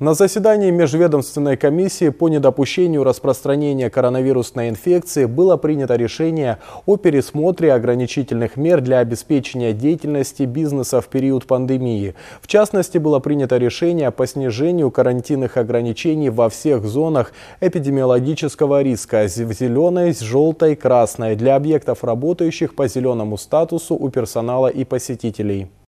На заседании Межведомственной комиссии по недопущению распространения коронавирусной инфекции было принято решение о пересмотре ограничительных мер для обеспечения деятельности бизнеса в период пандемии. В частности, было принято решение по снижению карантинных ограничений во всех зонах эпидемиологического риска в зеленой, желтой, красной для объектов, работающих по зеленому статусу у персонала и посетителей.